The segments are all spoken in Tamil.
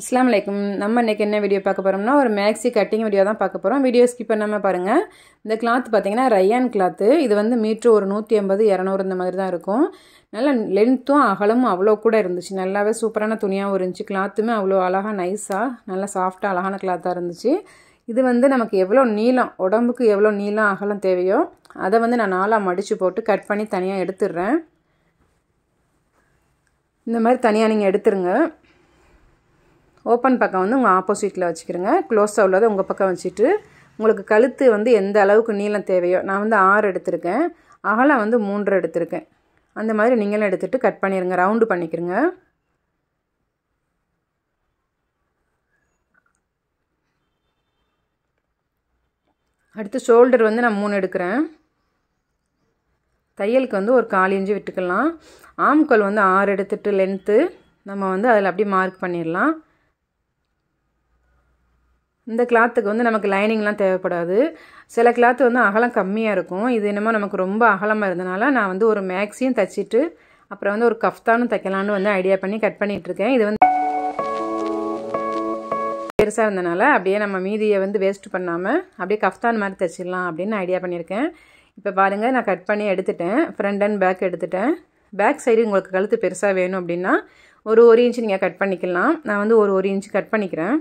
அஸ்லாம் வலைக்கம் நம்ம இன்றைக்கி என்ன வீடியோ பார்க்க போகிறோம்னா ஒரு மேக்ஸி கட்டிங் வீடியோ தான் பார்க்க போகிறோம் வீடியோ ஸ்கிப் பண்ணாமல் பாருங்கள் இந்த கிளாத் பார்த்திங்கன்னா ரயான் கிளாத்து இது வந்து மீட்ரு ஒரு நூற்றி ஐம்பது இரநூறு இந்த மாதிரி தான் இருக்கும் நல்லா லென்த்தும் அகலமும் அவ்வளோ கூட இருந்துச்சு நல்லாவே சூப்பரான துணியாகவும் இருந்துச்சு கிளாத்துமே அவ்வளோ அழகாக நைஸாக நல்லா சாஃப்டாக அழகான கிளாத்தாக இருந்துச்சு இது வந்து நமக்கு எவ்வளோ நீளம் உடம்புக்கு எவ்வளோ நீளம் அகலம் தேவையோ அதை வந்து நான் நாலாக மடித்து போட்டு கட் பண்ணி தனியாக எடுத்துடுறேன் இந்த மாதிரி தனியாக நீங்கள் எடுத்துருங்க ஓப்பன் பக்கம் வந்து உங்கள் ஆப்போசிட்டில் வச்சுக்கிறோங்க க்ளோஸ் தான் உங்கள் பக்கம் வச்சுட்டு உங்களுக்கு கழுத்து வந்து எந்த அளவுக்கு நீளம் தேவையோ நான் வந்து ஆறு எடுத்திருக்கேன் அகலம் வந்து மூன்று எடுத்திருக்கேன் அந்த மாதிரி நீங்களும் எடுத்துகிட்டு கட் பண்ணிடுங்க ரவுண்டு பண்ணிக்கிறங்க அடுத்து ஷோல்டர் வந்து நான் மூணு எடுக்கிறேன் தையலுக்கு வந்து ஒரு கால் இஞ்சி விட்டுக்கலாம் ஆம்கோல் வந்து ஆறு எடுத்துகிட்டு லென்த்து நம்ம வந்து அதில் அப்படியே மார்க் பண்ணிடலாம் இந்த கிளாத்துக்கு வந்து நமக்கு லைனிங்லாம் தேவைப்படாது சில கிளாத்து வந்து அகலம் கம்மியாக இருக்கும் இது என்னமோ நமக்கு ரொம்ப அகலமாக இருந்தனால நான் வந்து ஒரு மேக்ஸியும் தைச்சிட்டு அப்புறம் வந்து ஒரு கஃப்தானும் தைக்கலான்னு வந்து ஐடியா பண்ணி கட் பண்ணிகிட்ருக்கேன் இது வந்து பெருசாக இருந்தனால அப்படியே நம்ம மீதியை வந்து வேஸ்ட் பண்ணாமல் அப்படியே கஃப்தான் மாதிரி தைச்சிடலாம் அப்படின்னு ஐடியா பண்ணியிருக்கேன் இப்போ பாருங்கள் நான் கட் பண்ணி எடுத்துட்டேன் ஃப்ரண்ட் அண்ட் பேக் எடுத்துட்டேன் பேக் சைடு உங்களுக்கு கழுத்து பெருசாக வேணும் அப்படின்னா ஒரு ஒரு இன்ச்சு நீங்கள் கட் பண்ணிக்கலாம் நான் வந்து ஒரு ஒரு இன்ச்சு கட் பண்ணிக்கிறேன்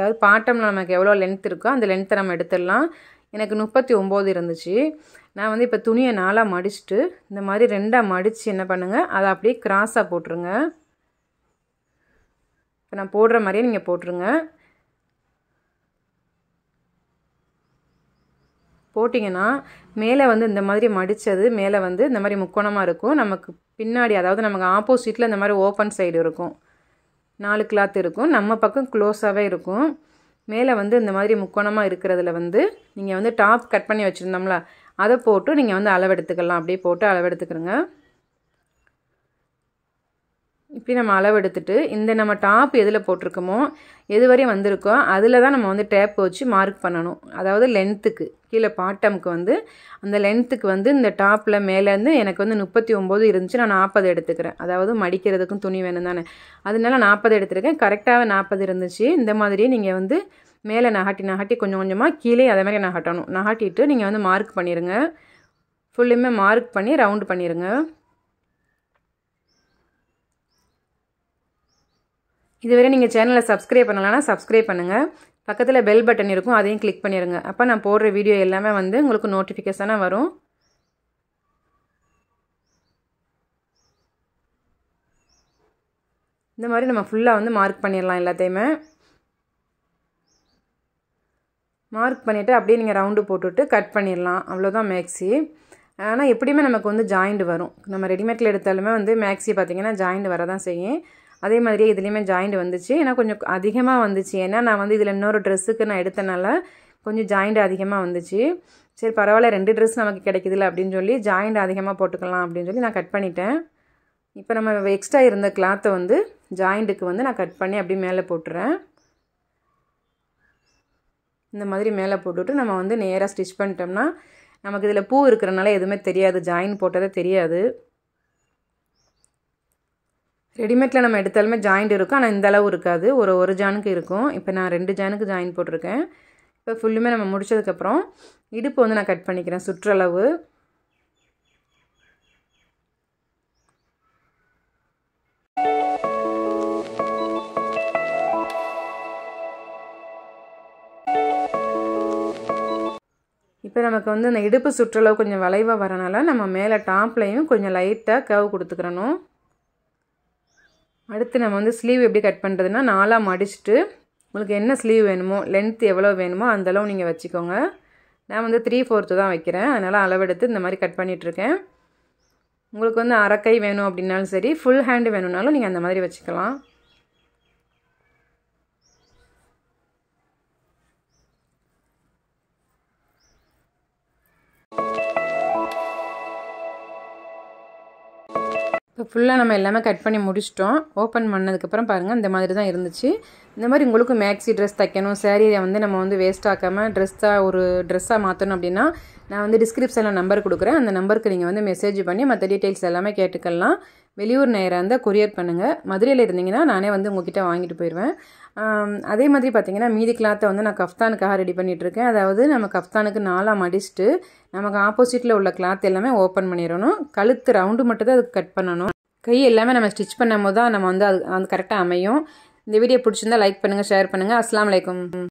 அதாவது பாட்டம்ல நமக்கு எவ்வளோ லென்த் இருக்கோ அந்த லென்த்தை நம்ம எடுத்துடலாம் எனக்கு முப்பத்தி ஒம்பது இருந்துச்சு நான் வந்து இப்போ துணியை நாலாக மடிச்சுட்டு இந்த மாதிரி ரெண்டாக மடித்து என்ன பண்ணுங்கள் அதை அப்படியே கிராஸாக போட்டுருங்க இப்போ நான் போடுற மாதிரியே நீங்கள் போட்டுருங்க போட்டிங்கன்னா மேலே வந்து இந்த மாதிரி மடித்தது மேலே வந்து இந்த மாதிரி முக்கோணமாக இருக்கும் நமக்கு பின்னாடி அதாவது நமக்கு ஆப்போசிட்டில் இந்த மாதிரி ஓப்பன் சைடு இருக்கும் நாலு கிளாத் இருக்கும் நம்ம பக்கம் க்ளோஸாகவே இருக்கும் மேலே வந்து இந்த மாதிரி முக்கோணமாக இருக்கிறதுல வந்து நீங்கள் வந்து டாப் கட் பண்ணி வச்சுருந்தோம்ல அதை போட்டு நீங்கள் வந்து அளவெடுத்துக்கலாம் அப்படியே போட்டு அளவெடுத்துக்கிறோங்க இப்படி நம்ம அளவு இந்த நம்ம டாப் எதில் போட்டிருக்கோமோ எது வரையும் வந்திருக்கோ அதில் தான் நம்ம வந்து டேப் வச்சு மார்க் பண்ணணும் அதாவது லென்த்துக்கு கீழே பாட்டமுக்கு வந்து அந்த லென்த்துக்கு வந்து இந்த டாப்பில் மேலேருந்து எனக்கு வந்து முப்பத்தி ஒம்பது இருந்துச்சு நான் நாற்பது எடுத்துக்கிறேன் அதாவது மடிக்கிறதுக்கும் துணி வேணும் தானே அதனால நாற்பது எடுத்துருக்கேன் கரெக்டாகவே நாற்பது இருந்துச்சு இந்த மாதிரியே நீங்கள் வந்து மேலே நகட்டி நகட்டி கொஞ்சம் கொஞ்சமாக கீழே அதே மாதிரி நகட்டணும் நகட்டிட்டு நீங்கள் வந்து மார்க் பண்ணிடுங்க ஃபுல்லுமே மார்க் பண்ணி ரவுண்டு பண்ணிடுங்க இதுவரை நீங்கள் சேனலை சப்ஸ்கிரைப் பண்ணலன்னா சப்ஸ்கிரைப் பண்ணுங்கள் பக்கத்தில் பெல் பட்டன் இருக்கும் அதையும் கிளிக் பண்ணிடுங்க அப்போ நான் போடுற வீடியோ எல்லாமே வந்து உங்களுக்கு நோட்டிஃபிகேஷனாக வரும் இந்த மாதிரி நம்ம ஃபுல்லாக வந்து மார்க் பண்ணிடலாம் எல்லாத்தையுமே மார்க் பண்ணிவிட்டு அப்படியே நீங்கள் ரவுண்டு போட்டுவிட்டு கட் பண்ணிடலாம் அவ்வளோதான் மேக்ஸி ஆனால் எப்படியுமே நமக்கு வந்து ஜாயிண்ட் வரும் நம்ம ரெடிமேட்டில் எடுத்தாலுமே வந்து மேக்ஸி பார்த்திங்கன்னா ஜாயிண்ட் தான் செய்யும் அதே மாதிரியே இதுலேயுமே ஜாயிண்ட் வந்துச்சு ஏன்னா கொஞ்சம் அதிகமாக வந்துச்சு ஏன்னா நான் வந்து இதில் இன்னொரு ட்ரெஸ்ஸுக்கு நான் எடுத்தனால கொஞ்சம் ஜாயிண்ட் அதிகமாக வந்துச்சு சரி பரவாயில்ல ரெண்டு ட்ரெஸ் நமக்கு கிடைக்குதுல்ல அப்படின்னு சொல்லி ஜாயிண்ட் அதிகமாக போட்டுக்கலாம் அப்படின்னு சொல்லி நான் கட் பண்ணிட்டேன் இப்போ நம்ம எக்ஸ்ட்ரா இருந்த கிளாத்தை வந்து ஜாயிண்ட்டுக்கு வந்து நான் கட் பண்ணி அப்படியே மேலே போட்டுறேன் இந்த மாதிரி மேலே போட்டுவிட்டு நம்ம வந்து நேராக ஸ்டிச் பண்ணிட்டோம்னா நமக்கு இதில் பூ இருக்கிறனால எதுவுமே தெரியாது ஜாயின் போட்டதே தெரியாது ரெடிமேட்டில் நம்ம எடுத்தாலுமே ஜாயிண்ட் இருக்கும் ஆனால் இந்தளவு இருக்காது ஒரு ஒரு ஜானுக்கு இருக்கும் இப்போ நான் ரெண்டு ஜானுக்கு ஜாயின் போட்டிருக்கேன் இப்போ ஃபுல்லுமே நம்ம முடித்ததுக்கப்புறம் இடுப்பு வந்து நான் கட் பண்ணிக்கிறேன் சுற்றளவு இப்போ நமக்கு வந்து இந்த இடுப்பு சுற்றளவு கொஞ்சம் வளைவாக வரனால நம்ம மேலே டாப்லேயும் கொஞ்சம் லைட்டாக கர்வ் கொடுத்துக்கிறணும் அடுத்து நம்ம வந்து ஸ்லீவ் எப்படி கட் பண்ணுறதுன்னா நாலாக மடிச்சுட்டு உங்களுக்கு என்ன ஸ்லீவ் வேணுமோ லென்த் எவ்வளோ வேணுமோ அந்தளவு நீங்கள் வச்சுக்கோங்க நான் வந்து த்ரீ ஃபோர்த்து தான் வைக்கிறேன் அதனால் அளவெடுத்து இந்த மாதிரி கட் பண்ணிகிட்ருக்கேன் உங்களுக்கு வந்து அரைக்கை வேணும் அப்படின்னாலும் சரி ஃபுல் ஹேண்டு வேணும்னாலும் நீங்கள் அந்த மாதிரி வச்சுக்கலாம் இப்போ ஃபுல்லாக நம்ம எல்லாமே கட் பண்ணி முடிச்சிட்டோம் ஓப்பன் பண்ணதுக்கப்புறம் பாருங்கள் இந்த மாதிரி தான் இருந்துச்சு இந்த மாதிரி உங்களுக்கு மேக்ஸி ட்ரெஸ் தைக்கணும் சேரீ வந்து நம்ம வந்து வேஸ்ட் ஆக்காமல் ட்ரெஸ்ஸாக ஒரு ட்ரெஸ்ஸாக மாற்றணும் அப்படின்னா நான் வந்து டிஸ்கிரிப்ஷனில் நம்பர் கொடுக்குறேன் அந்த நம்பருக்கு நீங்கள் வந்து மெசேஜ் பண்ணி மற்ற டீட்டெயில்ஸ் எல்லாமே கேட்டுக்கலாம் வெளியூர் நேராக இருந்தால் கொரியர் பண்ணுங்கள் மதுரையில் இருந்தீங்கன்னா நானே வந்து உங்ககிட்ட வாங்கிட்டு போயிடுவேன் அதே மாதிரி பார்த்திங்கன்னா மீதி கிளாத்தை வந்து நான் கஃப்தானுக்காக ரெடி பண்ணிகிட்ருக்கேன் அதாவது நம்ம கஃப்தானுக்கு நாலாக மடிச்சுட்டு நமக்கு ஆப்போசிட்டில் உள்ள கிளாத் எல்லாமே ஓப்பன் பண்ணிடணும் கழுத்து ரவுண்டு மட்டும்தான் அதுக்கு கட் பண்ணணும் கை எல்லாமே நம்ம ஸ்டிச் பண்ணும் போது தான் நம்ம வந்து அது அது கரெக்டாக அமையும் இந்த வீடியோ பிடிச்சிருந்தா லைக் பண்ணுங்கள் ஷேர் பண்ணுங்கள் அஸ்லாம் வலைக்கம்